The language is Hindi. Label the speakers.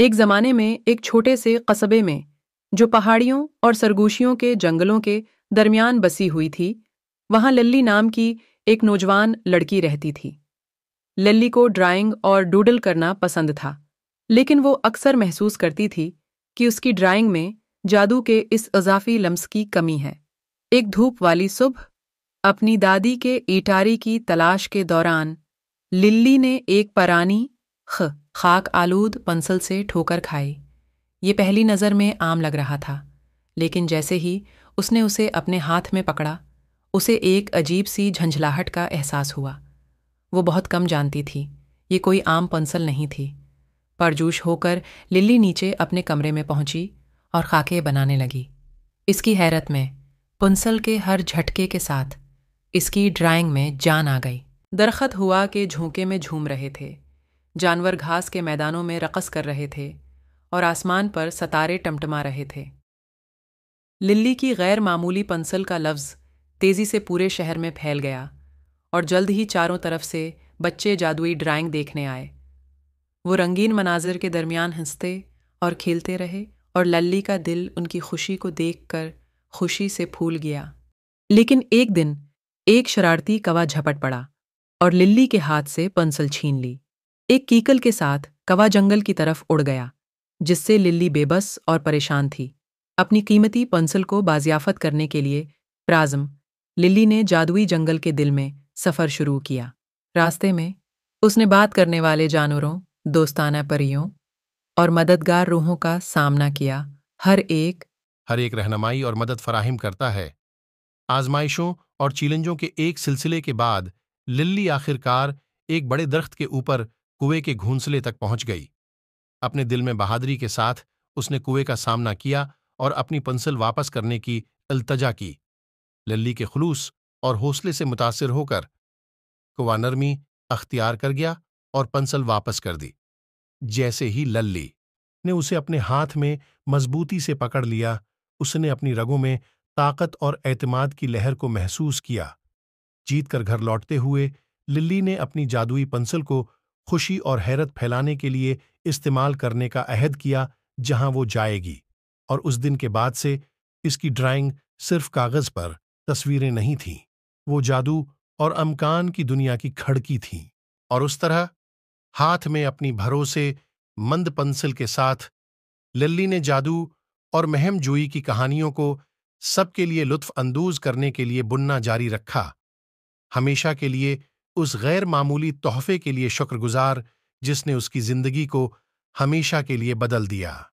Speaker 1: एक जमाने में एक छोटे से कस्बे में जो पहाड़ियों और सरगोशियों के जंगलों के दरमियान बसी हुई थी वहां लल्ली नाम की एक नौजवान लड़की रहती थी लल्ली को ड्राइंग और डूडल करना पसंद था लेकिन वो अक्सर महसूस करती थी कि उसकी ड्राइंग में जादू के इस अजाफी लम्स की कमी है एक धूप वाली सुबह अपनी दादी के ईटारी की तलाश के दौरान लिल्ली ने एक परानी ख खाक आलूद पंसल से ठोकर खाई ये पहली नज़र में आम लग रहा था लेकिन जैसे ही उसने उसे अपने हाथ में पकड़ा उसे एक अजीब सी झंझलाहट का एहसास हुआ वो बहुत कम जानती थी ये कोई आम पंसल नहीं थी परजोश होकर लिल्ली नीचे अपने कमरे में पहुंची और खाके बनाने लगी इसकी हैरत में पंसल के हर झटके के साथ इसकी ड्राइंग में जान आ गई दरखत हुआ के झोंके में झूम रहे थे जानवर घास के मैदानों में रकस कर रहे थे और आसमान पर सतारे टमटमा रहे थे लिल्ली की गैर मामूली पंसल का लफ्ज़ तेज़ी से पूरे शहर में फैल गया और जल्द ही चारों तरफ से बच्चे जादुई ड्राइंग देखने आए वो रंगीन मनाजिर के दरमियान हंसते और खेलते रहे और लल्ली का दिल उनकी खुशी को देखकर खुशी से फूल गया लेकिन एक दिन एक शरारती कवा झपट पड़ा और लिल्ली के हाथ से पंसल छीन ली एक कीकल के साथ कवा जंगल की तरफ उड़ गया जिससे लिल्ली बेबस और परेशान थी अपनी कीमती पंसल को बाजियाफत करने के लिए प्राजम लिल्ली ने जादुई जंगल के दिल में सफ़र शुरू किया रास्ते में उसने बात करने वाले जानवरों दोस्ताना परियों और मददगार रूहों का सामना किया हर एक
Speaker 2: हर एक रहनमाई और मदद फराहम करता है आजमाइशों और चीलंजों के एक सिलसिले के बाद लिल्ली आखिरकार एक बड़े दरख्त के ऊपर कुएं के घूंसले तक पहुंच गई अपने दिल में बहादुरी के साथ उसने कुएं का सामना किया और अपनी पंसिल वापस करने की अल्तजा की लल्ली के खलूस और हौसले से मुतासर होकर कुआ नरमी अख्तियार कर गया और पंसल वापस कर दी जैसे ही लल्ली ने उसे अपने हाथ में मजबूती से पकड़ लिया उसने अपनी रगों में ताकत और एतमाद की लहर को महसूस किया जीतकर घर लौटते हुए लिल्ली ने अपनी जादुई पंसल को खुशी और हैरत फैलाने के लिए इस्तेमाल करने का अहद किया जहां वो जाएगी और उस दिन के बाद से इसकी ड्राइंग सिर्फ कागज पर तस्वीरें नहीं थीं वो जादू और अमकान की दुनिया की खड़की थीं और उस तरह हाथ में अपनी भरोसे मंद पंसिल के साथ लल्ली ने जादू और जोई की कहानियों को सबके लिए लुत्फ अंदोज करने के लिए बुनना जारी रखा हमेशा के लिए उस गैर मामूली तोहफे के लिए शुक्रगुजार जिसने उसकी जिंदगी को हमेशा के लिए बदल दिया